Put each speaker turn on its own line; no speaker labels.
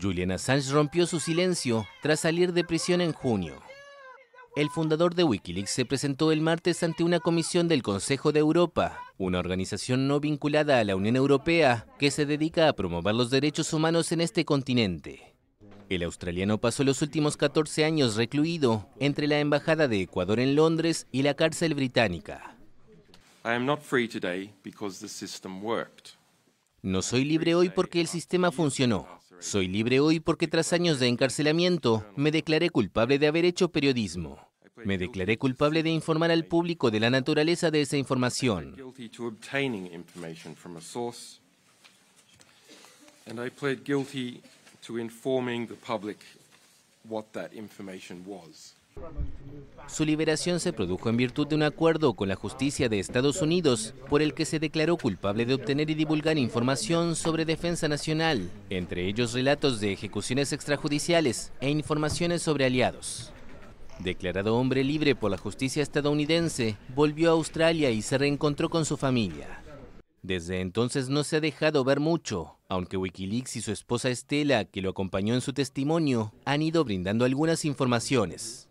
Julian Assange rompió su silencio tras salir de prisión en junio. El fundador de Wikileaks se presentó el martes ante una comisión del Consejo de Europa, una organización no vinculada a la Unión Europea que se dedica a promover los derechos humanos en este continente. El australiano pasó los últimos 14 años recluido entre la Embajada de Ecuador en Londres y la cárcel británica. No soy libre hoy porque el sistema funcionó. Soy libre hoy porque tras años de encarcelamiento me declaré culpable de haber hecho periodismo. Me declaré culpable de informar al público de la naturaleza de esa información. Su liberación se produjo en virtud de un acuerdo con la justicia de Estados Unidos, por el que se declaró culpable de obtener y divulgar información sobre defensa nacional, entre ellos relatos de ejecuciones extrajudiciales e informaciones sobre aliados. Declarado hombre libre por la justicia estadounidense, volvió a Australia y se reencontró con su familia. Desde entonces no se ha dejado ver mucho, aunque Wikileaks y su esposa Estela, que lo acompañó en su testimonio, han ido brindando algunas informaciones.